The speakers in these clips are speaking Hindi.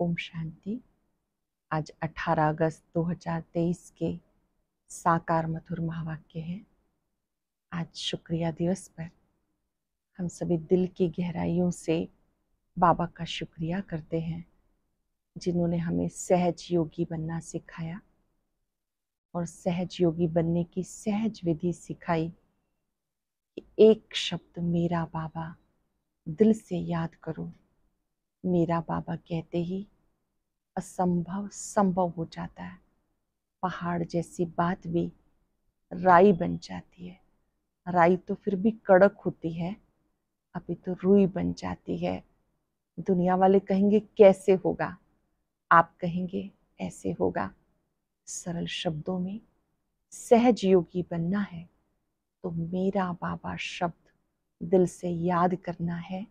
ओम शांति आज 18 अगस्त 2023 के साकार मथुर महावाक्य है आज शुक्रिया दिवस पर हम सभी दिल की गहराइयों से बाबा का शुक्रिया करते हैं जिन्होंने हमें सहज योगी बनना सिखाया और सहज योगी बनने की सहज विधि सिखाई कि एक शब्द मेरा बाबा दिल से याद करो मेरा बाबा कहते ही असंभव संभव हो जाता है पहाड़ जैसी बात भी राई बन जाती है राई तो फिर भी कड़क होती है अभी तो रुई बन जाती है दुनिया वाले कहेंगे कैसे होगा आप कहेंगे ऐसे होगा सरल शब्दों में सहज योगी बनना है तो मेरा बाबा शब्द दिल से याद करना है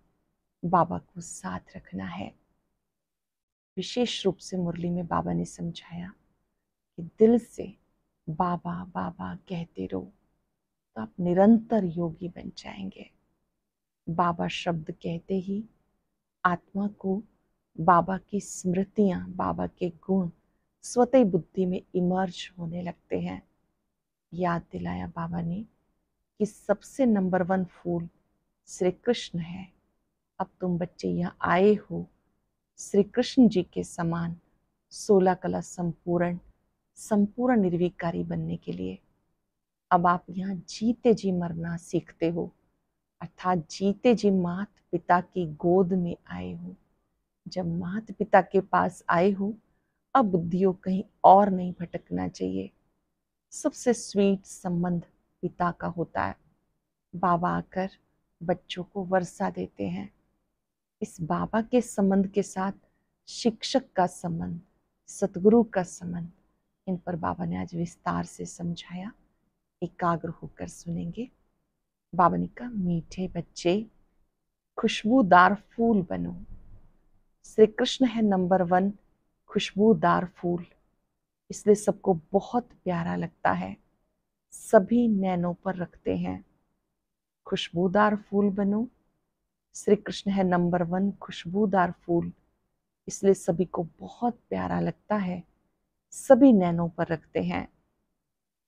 बाबा को साथ रखना है विशेष रूप से मुरली में बाबा ने समझाया कि दिल से बाबा बाबा कहते रहो तो आप निरंतर योगी बन जाएंगे बाबा शब्द कहते ही आत्मा को बाबा की स्मृतियाँ बाबा के गुण स्वतः बुद्धि में इमर्ज होने लगते हैं याद दिलाया बाबा ने कि सबसे नंबर वन फूल श्री कृष्ण है अब तुम बच्चे यहाँ आए हो श्री कृष्ण जी के समान सोलह कला संपूर्ण संपूर्ण निर्विकारी बनने के लिए अब आप यहाँ जीते जी मरना सीखते हो अर्थात जीते जी मात पिता की गोद में आए हो जब मात पिता के पास आए हो अब बुद्धियों कहीं और नहीं भटकना चाहिए सबसे स्वीट संबंध पिता का होता है बाबा आकर बच्चों को वर्षा देते हैं इस बाबा के संबंध के साथ शिक्षक का संबंध सतगुरु का संबंध इन पर बाबा ने आज विस्तार से समझाया एकाग्र होकर सुनेंगे बाबा ने कहा मीठे बच्चे खुशबूदार फूल बनो श्री कृष्ण है नंबर वन खुशबूदार फूल इसलिए सबको बहुत प्यारा लगता है सभी नैनों पर रखते हैं खुशबूदार फूल बनो श्री कृष्ण है नंबर वन खुशबूदार फूल इसलिए सभी को बहुत प्यारा लगता है सभी नैनों पर रखते हैं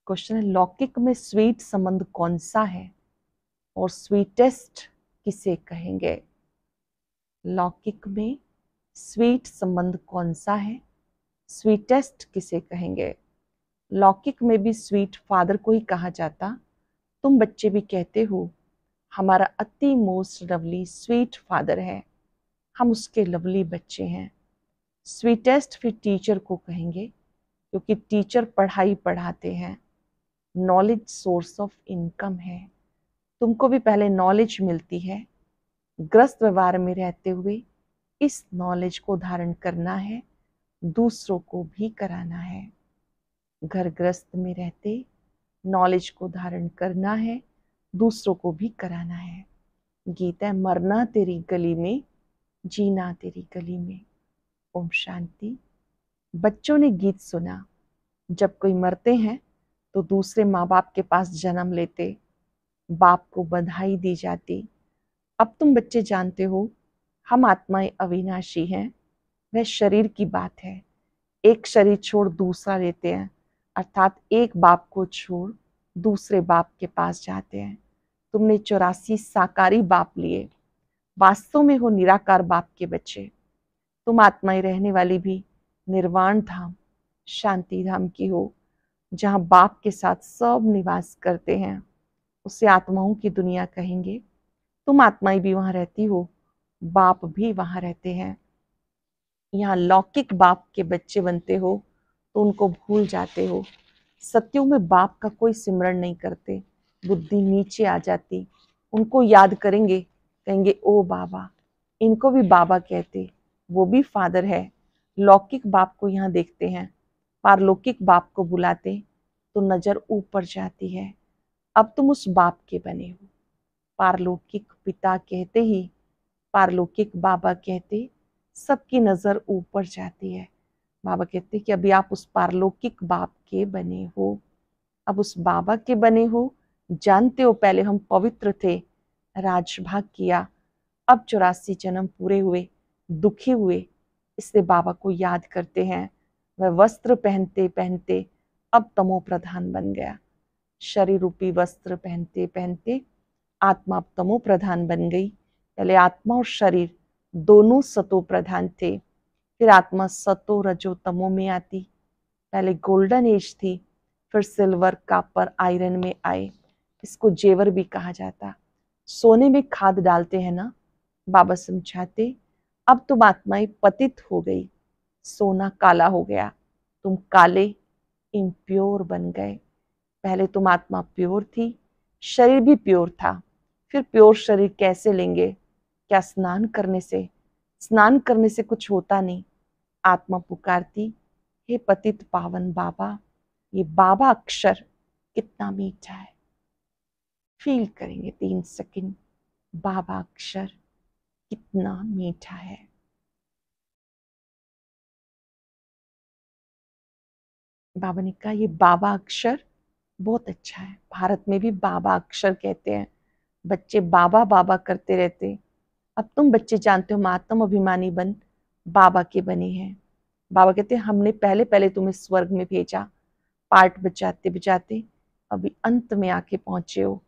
क्वेश्चन है लौकिक में स्वीट संबंध कौन सा है और स्वीटेस्ट किसे कहेंगे लौकिक में स्वीट संबंध कौन सा है स्वीटेस्ट किसे कहेंगे लौकिक में भी स्वीट फादर को ही कहा जाता तुम बच्चे भी कहते हो हमारा अति मोस्ट लवली स्वीट फादर है हम उसके लवली बच्चे हैं स्वीटेस्ट फिर टीचर को कहेंगे क्योंकि टीचर पढ़ाई पढ़ाते हैं नॉलेज सोर्स ऑफ इनकम है तुमको भी पहले नॉलेज मिलती है ग्रस्त व्यवहार में रहते हुए इस नॉलेज को धारण करना है दूसरों को भी कराना है घर ग्रस्त में रहते नॉलेज को धारण करना है दूसरों को भी कराना है गीत है मरना तेरी गली में जीना तेरी गली में ओम शांति बच्चों ने गीत सुना जब कोई मरते हैं तो दूसरे माँ बाप के पास जन्म लेते बाप को बधाई दी जाती अब तुम बच्चे जानते हो हम आत्माएं अविनाशी हैं वह शरीर की बात है एक शरीर छोड़ दूसरा लेते हैं अर्थात एक बाप को छोड़ दूसरे बाप के पास जाते हैं तुमने चौरासी साकारी बाप लिए वास्तव में हो निराकार बाप के बच्चे तुम आत्माएं रहने वाली भी निर्वाण धाम शांति धाम की हो जहाँ बाप के साथ सब निवास करते हैं उसे आत्माओं की दुनिया कहेंगे तुम आत्माएं भी वहाँ रहती हो बाप भी वहाँ रहते हैं यहाँ लौकिक बाप के बच्चे बनते हो तो उनको भूल जाते हो सत्यों में बाप का कोई सिमरण नहीं करते बुद्धि नीचे आ जाती उनको याद करेंगे कहेंगे ओ बाबा इनको भी बाबा कहते वो भी फादर है लौकिक बाप को यहाँ देखते हैं पारलौकिक बाप को बुलाते तो नज़र ऊपर जाती है अब तुम उस बाप के बने हो पारलौकिक पिता कहते ही पारलौकिक बाबा कहते सबकी नज़र ऊपर जाती है बाबा कहते कि अभी आप उस पारलौकिक बाप के बने हो अब उस बाबा के बने हो जानते हो पहले हम पवित्र थे राजभाग किया अब चौरासी जन्म पूरे हुए दुखी हुए इससे बाबा को याद करते हैं वह वस्त्र पहनते पहनते अब तमो प्रधान बन गया शरीर रूपी वस्त्र पहनते पहनते आत्मा अब तमो प्रधान बन गई पहले आत्मा और शरीर दोनों सतो प्रधान थे फिर आत्मा सतो रजो तमो में आती पहले गोल्डन एज थी फिर सिल्वर कापर आयरन में आए इसको जेवर भी कहा जाता सोने में खाद डालते हैं ना बाबा समझाते अब तुम आत्माएं पतित हो गई सोना काला हो गया तुम काले इम्प्योर बन गए पहले तुम आत्मा प्योर थी शरीर भी प्योर था फिर प्योर शरीर कैसे लेंगे क्या स्नान करने से स्नान करने से कुछ होता नहीं आत्मा पुकारती हे पतित पावन बाबा ये बाबा अक्षर कितना मीठा है फील करेंगे तीन सेकंड बाबा अक्षर कितना मीठा है बाबा ने कहा ये बाबा अक्षर बहुत अच्छा है भारत में भी बाबा अक्षर कहते हैं बच्चे बाबा बाबा करते रहते अब तुम बच्चे जानते हो महात्म अभिमानी बन बाबा के बने हैं बाबा कहते हैं हमने पहले पहले तुम्हें स्वर्ग में भेजा पार्ट बचाते बचाते अभी अंत में आके पहुंचे हो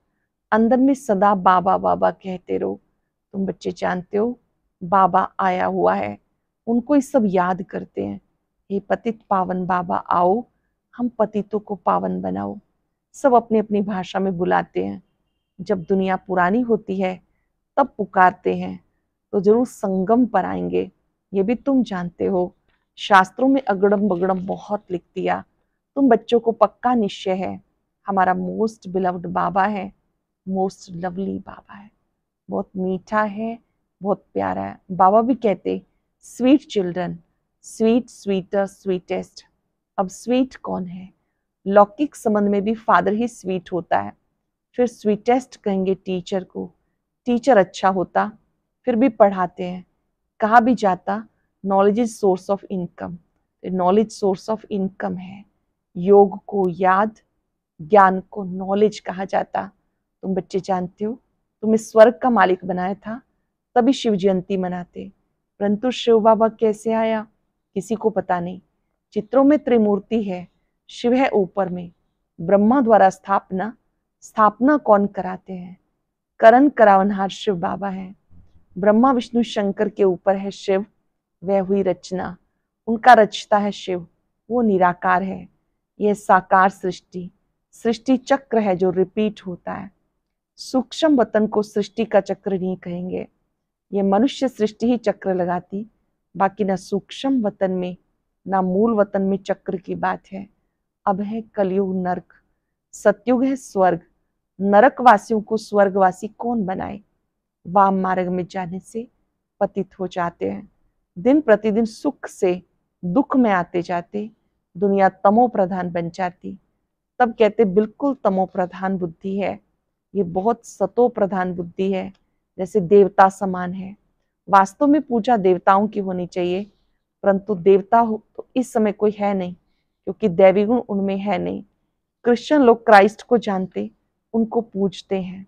अंदर में सदा बाबा बाबा कहते रहो तुम बच्चे जानते हो बाबा आया हुआ है उनको ये सब याद करते हैं हे पतित पावन बाबा आओ हम पतितों को पावन बनाओ सब अपनी अपनी भाषा में बुलाते हैं जब दुनिया पुरानी होती है तब पुकारते हैं तो जरूर संगम पर आएंगे ये भी तुम जानते हो शास्त्रों में अगड़म बगड़म बहुत लिख दिया तुम बच्चों को पक्का निश्चय है हमारा मोस्ट बिलव्ड बाबा है मोस्ट लवली बाबा है बहुत मीठा है बहुत प्यारा है बाबा भी कहते sweet children sweet sweeter sweetest अब स्वीट कौन है लौकिक संबंध में भी फादर ही स्वीट होता है फिर स्वीटेस्ट कहेंगे टीचर को टीचर अच्छा होता फिर भी पढ़ाते हैं कहा भी जाता knowledge is source of income knowledge source of income है योग को याद ज्ञान को नॉलेज कहा जाता तुम बच्चे जानते हो तुम्हें स्वर्ग का मालिक बनाया था तभी शिव जयंती मनाते परंतु शिव बाबा कैसे आया किसी को पता नहीं चित्रों में त्रिमूर्ति है शिव है ऊपर में ब्रह्मा द्वारा स्थापना स्थापना कौन कराते हैं करण करावनहार शिव बाबा है ब्रह्मा विष्णु शंकर के ऊपर है शिव वह हुई रचना उनका रचता है शिव वो निराकार है यह साकार सृष्टि सृष्टि चक्र है जो रिपीट होता है सूक्ष्म वतन को सृष्टि का चक्र नहीं कहेंगे ये मनुष्य सृष्टि ही चक्र लगाती बाकी ना सूक्ष्म वतन में ना मूल वतन में चक्र की बात है अब है कलयुग नरक सतयुग है स्वर्ग नरक वासियों को स्वर्गवासी कौन बनाए वाम मार्ग में जाने से पतित हो जाते हैं दिन प्रतिदिन सुख से दुख में आते जाते दुनिया तमो प्रधान बन जाती तब कहते बिल्कुल तमो प्रधान बुद्धि है ये बहुत सतो प्रधान बुद्धि है जैसे देवता समान है वास्तव में पूजा देवताओं की होनी चाहिए परंतु देवता हो तो इस समय कोई है नहीं क्योंकि दैवी गुण उनमें है नहीं क्रिश्चियन लोग क्राइस्ट को जानते उनको पूजते हैं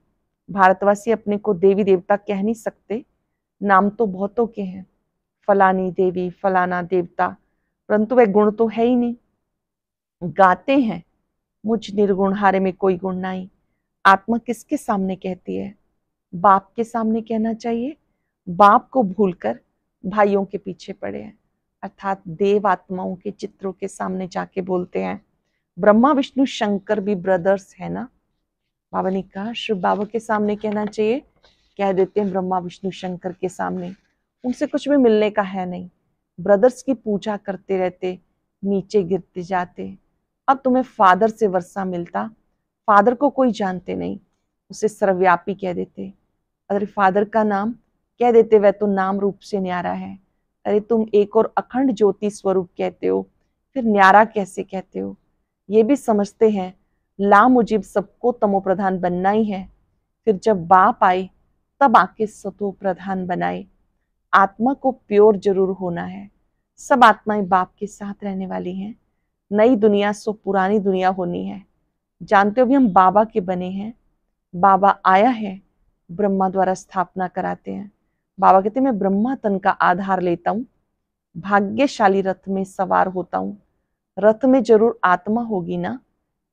भारतवासी अपने को देवी देवता कह नहीं सकते नाम तो बहुतों के हैं फलानी देवी फलाना देवता परंतु वह गुण तो है ही नहीं गाते हैं मुझ निर्गुण हारे में कोई गुण नहीं आत्मा किसके सामने कहती है बाप के सामने कहना चाहिए बाप को भूलकर भाइयों के पीछे पड़े हैं अर्थात देव आत्माओं के चित्रों के सामने जाके बोलते हैं ब्रह्मा विष्णु शंकर भी ब्रदर्स है ना बाबा ने कहा शिव बाबा के सामने कहना चाहिए कह देते हैं ब्रह्मा विष्णु शंकर के सामने उनसे कुछ भी मिलने का है नहीं ब्रदर्स की पूजा करते रहते नीचे गिरते जाते अब तुम्हें फादर से वर्षा मिलता फादर को कोई जानते नहीं उसे सर्वव्यापी कह देते अरे फादर का नाम कह देते वह तो नाम रूप से न्यारा है अरे तुम एक और अखंड ज्योति स्वरूप कहते हो फिर न्यारा कैसे कहते हो ये भी समझते हैं मुजिब सबको तमो प्रधान बनना ही है फिर जब बाप आए तब आके सतो प्रधान बनाए आत्मा को प्योर जरूर होना है सब आत्माएं बाप के साथ रहने वाली हैं नई दुनिया सो पुरानी दुनिया होनी है जानते हो भी हम बाबा के बने हैं बाबा आया है ब्रह्मा द्वारा स्थापना कराते हैं बाबा कहते हैं मैं ब्रह्मा तन का आधार लेता हूँ भाग्यशाली रथ में सवार होता हूँ रथ में जरूर आत्मा होगी ना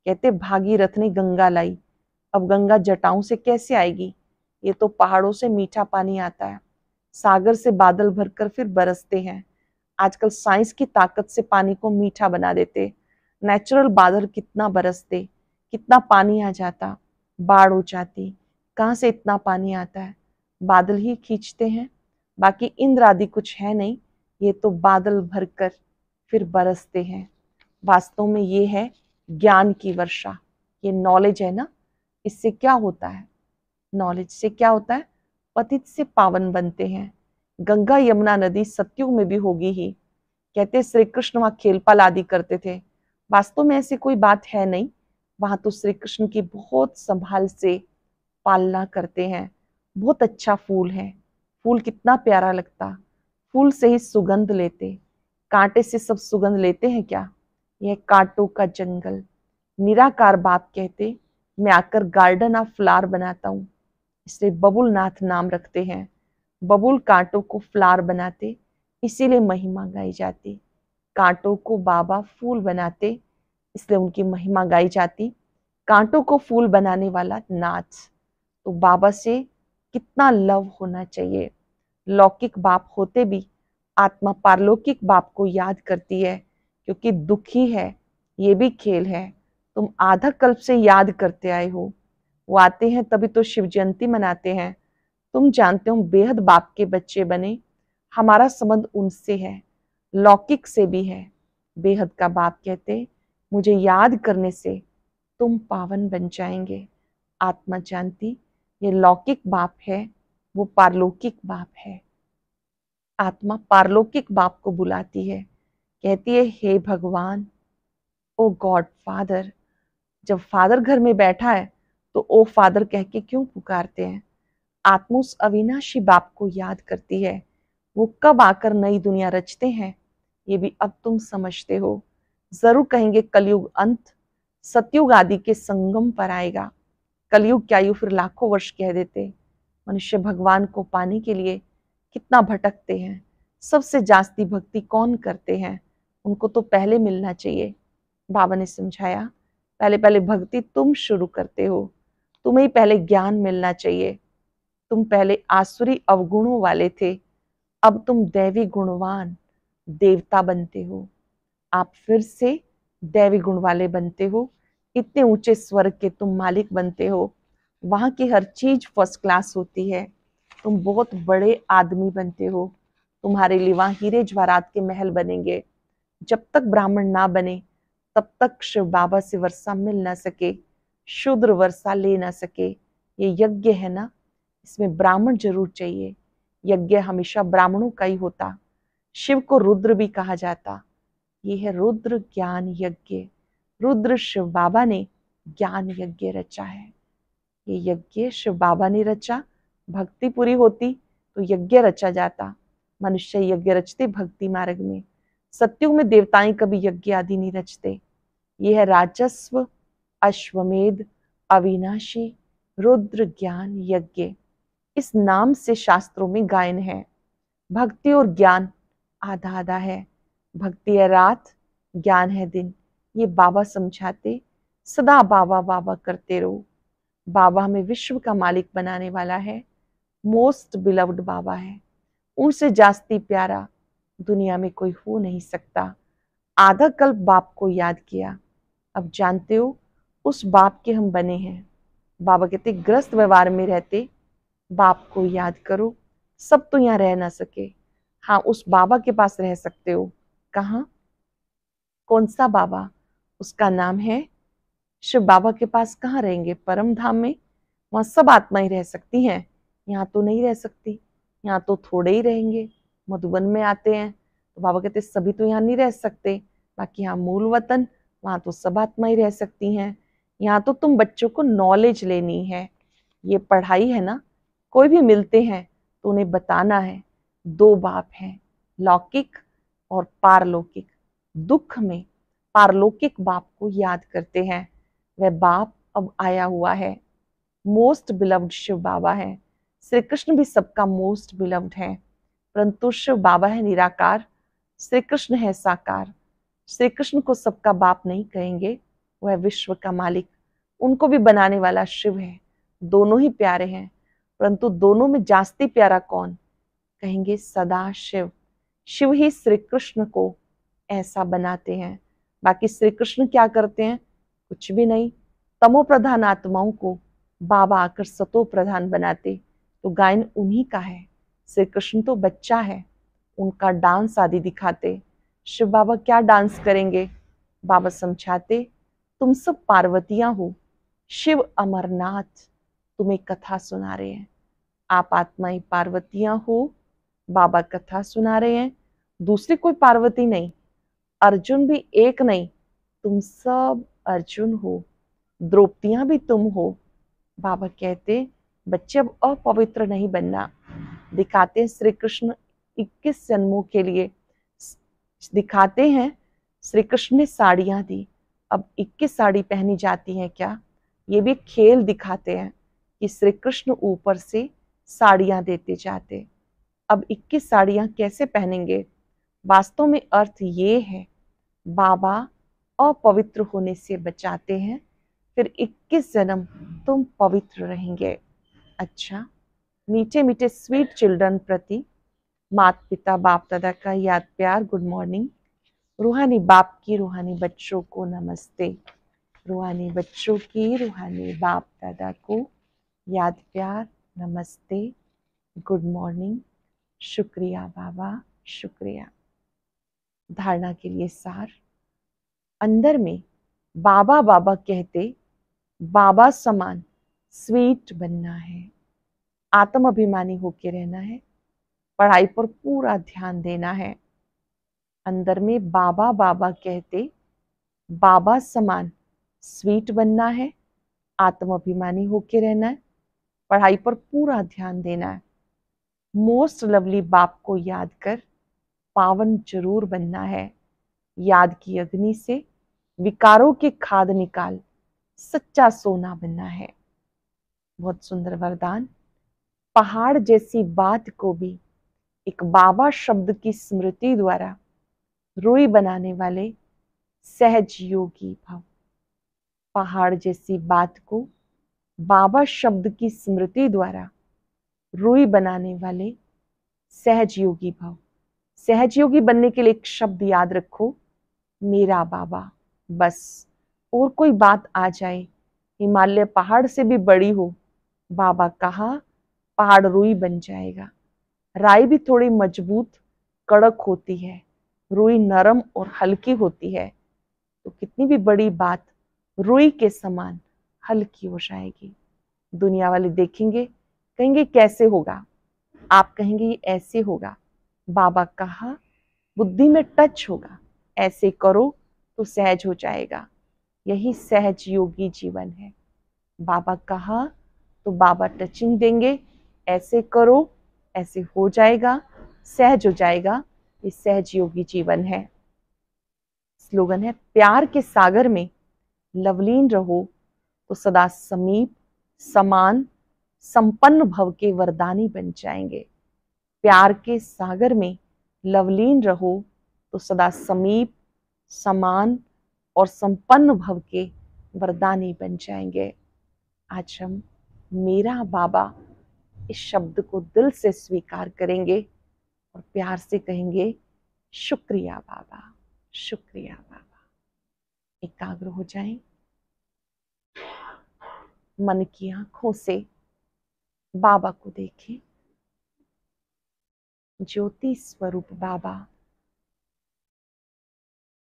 कहते भागी रथ ने गंगा लाई अब गंगा जटाओं से कैसे आएगी ये तो पहाड़ों से मीठा पानी आता है सागर से बादल भरकर फिर बरसते हैं आजकल साइंस की ताकत से पानी को मीठा बना देते नेचुरल बादल कितना बरसते कितना पानी आ जाता बाढ़ हो जाती कहाँ से इतना पानी आता है बादल ही खींचते हैं बाकी इंद्र आदि कुछ है नहीं ये तो बादल भरकर फिर बरसते हैं वास्तव में ये है ज्ञान की वर्षा ये नॉलेज है ना इससे क्या होता है नॉलेज से क्या होता है पतित से पावन बनते हैं गंगा यमुना नदी सत्यों में भी होगी ही कहते श्री कृष्ण वहाँ खेलपाल आदि करते थे वास्तव में ऐसी कोई बात है नहीं वहाँ तो श्री कृष्ण की बहुत संभाल से पालना करते हैं बहुत अच्छा फूल है फूल कितना प्यारा लगता फूल से ही सुगंध लेते कांटे से सब सुगंध लेते हैं क्या यह कांटों का जंगल निराकार बाप कहते मैं आकर गार्डन ऑफ फ्लार बनाता हूँ इसलिए नाथ नाम रखते हैं बबुल कांटों को फ्लार बनाते इसीलिए महिमा गाई जाती कांटों को बाबा फूल बनाते इसलिए उनकी महिमा गाई जाती कांटों को फूल बनाने वाला नाच तो बाबा से कितना लव होना चाहिए लौकिक बाप होते भी आत्मा पारलौकिक बाप को याद करती है क्योंकि दुखी है ये भी खेल है तुम आधा कल्प से याद करते आए हो वो आते हैं तभी तो शिव जयंती मनाते हैं तुम जानते हो बेहद बाप के बच्चे बने हमारा संबंध उनसे है लौकिक से भी है बेहद का बाप कहते मुझे याद करने से तुम पावन बन जाएंगे आत्मा जानती ये लौकिक बाप है वो पारलौकिक बाप है आत्मा पारलौकिक बाप को बुलाती है कहती है हे भगवान ओ गॉड फादर जब फादर घर में बैठा है तो ओ फादर कह के क्यों पुकारते हैं आत्मा उस अविनाशी बाप को याद करती है वो कब आकर नई दुनिया रचते हैं ये भी अब तुम समझते हो जरूर कहेंगे कलयुग अंत सतयुग आदि के संगम पर आएगा कलयुग की आयु फिर लाखों वर्ष कह देते मनुष्य भगवान को पाने के लिए कितना भटकते हैं सबसे जास्ती भक्ति कौन करते हैं उनको तो पहले मिलना चाहिए बाबा ने समझाया पहले पहले भक्ति तुम शुरू करते हो तुम्हें पहले ज्ञान मिलना चाहिए तुम पहले आसुरी अवगुणों वाले थे अब तुम दैवी गुणवान देवता बनते हो आप फिर से दैवी गुण वाले बनते हो इतने ऊंचे स्वर्ग के तुम मालिक बनते हो वहाँ की हर चीज फर्स्ट क्लास होती है तुम बहुत बड़े आदमी बनते हो तुम्हारे लिए वहाँ हीरे ज्वारात के महल बनेंगे जब तक ब्राह्मण ना बने तब तक शिव बाबा से वर्षा मिल ना सके शूद्र वर्षा ले ना सके ये यज्ञ है ना इसमें ब्राह्मण जरूर चाहिए यज्ञ हमेशा ब्राह्मणों का ही होता शिव को रुद्र भी कहा जाता ये है रुद्र ज्ञान यज्ञ रुद्र शिव बाबा ने ज्ञान यज्ञ रचा है ये यज्ञ शिव बाबा ने रचा भक्ति पूरी होती तो यज्ञ रचा जाता मनुष्य यज्ञ रचते भक्ति मार्ग में सत्युग में देवताएं कभी यज्ञ आदि नहीं रचते ये है राजस्व अश्वमेध अविनाशी रुद्र ज्ञान यज्ञ इस नाम से शास्त्रों में गायन है भक्ति और ज्ञान आधा आधा है भक्ति है रात ज्ञान है दिन ये बाबा समझाते सदा बाबा बाबा करते रहो बाबा हमें विश्व का मालिक बनाने वाला है मोस्ट बिलव्ड बाबा है उनसे जास्ती प्यारा दुनिया में कोई हो नहीं सकता आधा कल बाप को याद किया अब जानते हो उस बाप के हम बने हैं बाबा कहते ग्रस्त व्यवहार में रहते बाप को याद करो सब तो यहाँ रह ना सके हाँ उस बाबा के पास रह सकते हो कहा कौन सा बाबा उसका नाम है शिव बाबा के पास कहाँ रहेंगे परम धाम में वहाँ सब आत्माएं रह सकती हैं यहाँ तो नहीं रह सकती यहाँ तो थोड़े ही रहेंगे मधुबन में आते हैं तो बाबा कहते सभी तो यहाँ नहीं रह सकते बाकी यहाँ मूल वतन वहाँ तो सब आत्माएं रह सकती हैं यहाँ तो तुम बच्चों को नॉलेज लेनी है ये पढ़ाई है ना कोई भी मिलते हैं तो उन्हें बताना है दो बाप हैं लौकिक और पारलौकिक दुख में पारलौकिक बाप को याद करते हैं वह बाप अब आया हुआ है मोस्ट बिलव्ड शिव बाबा है श्री कृष्ण भी सबका मोस्ट बिलव्ड है परंतु शिव बाबा है निराकार श्री कृष्ण है साकार श्री कृष्ण को सबका बाप नहीं कहेंगे वह विश्व का मालिक उनको भी बनाने वाला शिव है दोनों ही प्यारे हैं परंतु दोनों में जास्ती प्यारा कौन कहेंगे सदा शिव शिव ही श्री कृष्ण को ऐसा बनाते हैं बाकी श्री कृष्ण क्या करते हैं कुछ भी नहीं तमो प्रधान आत्माओं को बाबा आकर सतो प्रधान बनाते तो गायन उन्हीं का है श्री कृष्ण तो बच्चा है उनका डांस आदि दिखाते शिव बाबा क्या डांस करेंगे बाबा समझाते तुम सब पार्वतियां हो शिव अमरनाथ तुम्हें कथा सुना रहे हैं आप आत्माएं पार्वतियां हो बाबा कथा सुना रहे हैं दूसरी कोई पार्वती नहीं अर्जुन भी एक नहीं तुम सब अर्जुन हो द्रौपदियां भी तुम हो बाबा कहते बच्चे अब अपवित्र नहीं बनना दिखाते हैं श्री कृष्ण 21 जन्मों के लिए दिखाते हैं श्री कृष्ण ने साड़ियाँ दी अब 21 साड़ी पहनी जाती हैं क्या ये भी खेल दिखाते हैं कि श्री कृष्ण ऊपर से साड़ियां देते जाते अब 21 साड़ियाँ कैसे पहनेंगे वास्तव में अर्थ ये है बाबा अपवित्र होने से बचाते हैं फिर 21 जन्म तुम पवित्र रहेंगे अच्छा मीठे मीठे स्वीट चिल्ड्रन प्रति माता पिता बाप दादा का याद प्यार गुड मॉर्निंग रूहानी बाप की रूहानी बच्चों को नमस्ते रूहानी बच्चों की रूहानी बाप दादा को याद प्यार नमस्ते गुड मॉर्निंग शुक्रिया बाबा शुक्रिया धारणा के लिए सार अंदर में बाबा बाबा कहते बाबा समान स्वीट बनना है आत्म अभिमानी होके रहना है पढ़ाई पर पूरा ध्यान देना है अंदर में बाबा बाबा कहते बाबा समान स्वीट बनना है आत्म अभिमानी होके रहना है पढ़ाई पर पूरा ध्यान देना है मोस्ट लवली बाप को याद कर पावन जरूर बनना है याद की अग्नि से विकारों के खाद निकाल सच्चा सोना बनना है बहुत सुंदर वरदान पहाड़ जैसी बात को भी एक बाबा शब्द की स्मृति द्वारा रोई बनाने वाले सहज योगी भाव पहाड़ जैसी बात को बाबा शब्द की स्मृति द्वारा रुई बनाने वाले सहजयोगी भव सहजयोगी बनने के लिए एक शब्द याद रखो मेरा बाबा बस और कोई बात आ जाए हिमालय पहाड़ से भी बड़ी हो बाबा कहा पहाड़ रुई बन जाएगा राई भी थोड़ी मजबूत कड़क होती है रुई नरम और हल्की होती है तो कितनी भी बड़ी बात रुई के समान हल्की हो जाएगी दुनिया वाले देखेंगे कहेंगे कैसे होगा आप कहेंगे ये ऐसे होगा बाबा कहा बुद्धि में टच होगा ऐसे करो तो सहज हो जाएगा यही सहज योगी जीवन है बाबा कहा तो बाबा टचिंग देंगे ऐसे करो ऐसे हो जाएगा सहज हो जाएगा ये सहज योगी जीवन है स्लोगन है प्यार के सागर में लवलीन रहो तो सदा समीप समान संपन्न भव के वरदानी बन जाएंगे प्यार के सागर में लवलीन रहो तो सदा समीप समान और संपन्न भव के वरदानी बन जाएंगे आज हम मेरा बाबा इस शब्द को दिल से स्वीकार करेंगे और प्यार से कहेंगे शुक्रिया बाबा शुक्रिया बाबा एकाग्र हो जाएं मन की आंखों से बाबा को देखें ज्योति स्वरूप बाबा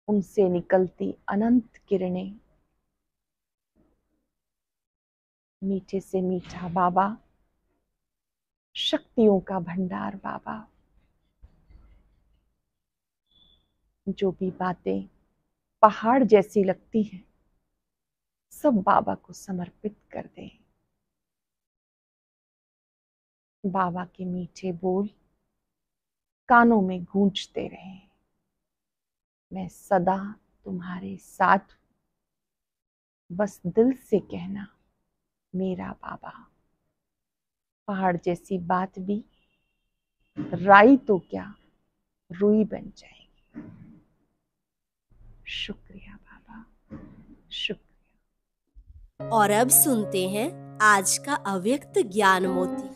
उनसे निकलती अनंत किरणें मीठे से मीठा बाबा शक्तियों का भंडार बाबा जो भी बातें पहाड़ जैसी लगती हैं सब बाबा को समर्पित कर दें बाबा के मीठे बोल कानों में गूंजते रहे मैं सदा तुम्हारे साथ बस दिल से कहना मेरा बाबा पहाड़ जैसी बात भी राई तो क्या रुई बन जाएगी शुक्रिया बाबा शुक्रिया और अब सुनते हैं आज का अव्यक्त ज्ञान मोती